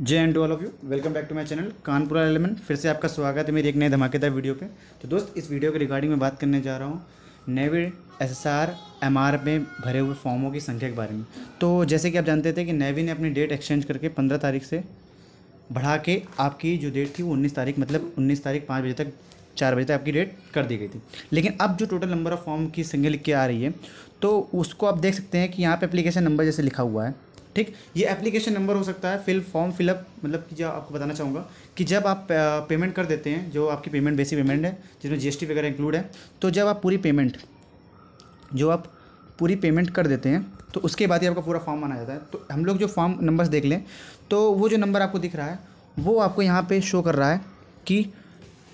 जय and to all of you welcome back to my channel कानपुरा element फिर से आपका स्वागत है मेरी एक नए धमाकेदार वीडियो पे तो दोस्त इस वीडियो के रिगार्डिंग में बात करने जा रहा हूँ navy S S R M R में भरे हुए फॉर्मों की संख्या के बारे में तो जैसे कि आप जानते थे कि नेवी ने अपनी डेट एक्सचेंज करके पंद्रह तारीख से बढ़ा के आपकी जो डेट थी वो उन्नीस तारीख मतलब उन्नीस तारीख पाँच बजे तक चार बजे तक आपकी डेट कर दी गई थी लेकिन अब जो टोटल नंबर ऑफ़ फॉर्म की संख्या लिख के आ रही है तो उसको आप देख सकते हैं कि यहाँ पर अप्लीकेशन नंबर जैसे लिखा हुआ है ठीक ये एप्लीकेशन नंबर हो सकता है फिल फॉर्म फिलअप मतलब कि जो आपको बताना चाहूँगा कि जब आप पेमेंट कर देते हैं जो आपकी पेमेंट बेसिक पेमेंट है जिसमें जीएसटी वगैरह इंक्लूड है तो जब आप पूरी पेमेंट जो आप पूरी पेमेंट कर देते हैं तो उसके बाद ही आपका पूरा फॉर्म माना जाता है तो हम लोग जो फॉर्म नंबर्स देख लें तो वो जो नंबर आपको दिख रहा है वो आपको यहाँ पर शो कर रहा है कि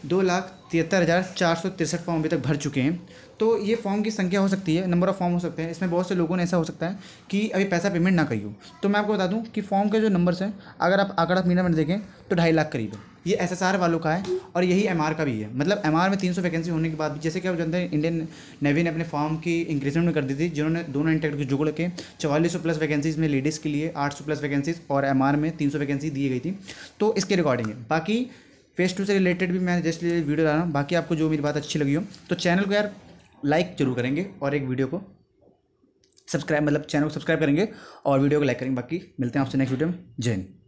दो लाख तिहत्तर हज़ार चार सौ तिरसठ फॉर्म अभी तक भर चुके हैं तो ये फॉर्म की संख्या हो सकती है नंबर ऑफ़ फॉर्म हो सकते हैं इसमें बहुत से लोगों ने ऐसा हो सकता है कि अभी पैसा पेमेंट ना करी हो तो मैं आपको बता दूं कि फॉर्म के जो नंबर्स हैं अगर आप आंकड़ा मीना में देखें तो ढाई लाख करीब है ये एस वालों का है और यही एम का भी है मतलब एम में तीन वैकेंसी होने के बाद भी जैसे कि आप जानते हैं इंडियन नेवी ने अपने फॉर्म की इंक्रीजमेंट कर दी थी जिन्होंने दोनों इंटेक्ट को जुड़ के चवालीस प्लस वैकेंसीज में लेडीज़ के लिए आठ प्लस वैकेंसीज और एम में तीन वैकेंसी दी गई थी तो इसके रिकॉर्डिंग है बाकी फेस टू से रिलेटेड भी मैं जैसे वीडियो ला रहा हूँ बाकी आपको जो मेरी बात अच्छी लगी हो तो चैनल को यार लाइक जरूर करेंगे और एक वीडियो को सब्सक्राइब मतलब चैनल को सब्सक्राइब करेंगे और वीडियो को लाइक करेंगे बाकी मिलते हैं आपसे नेक्स्ट वीडियो में जय हिंद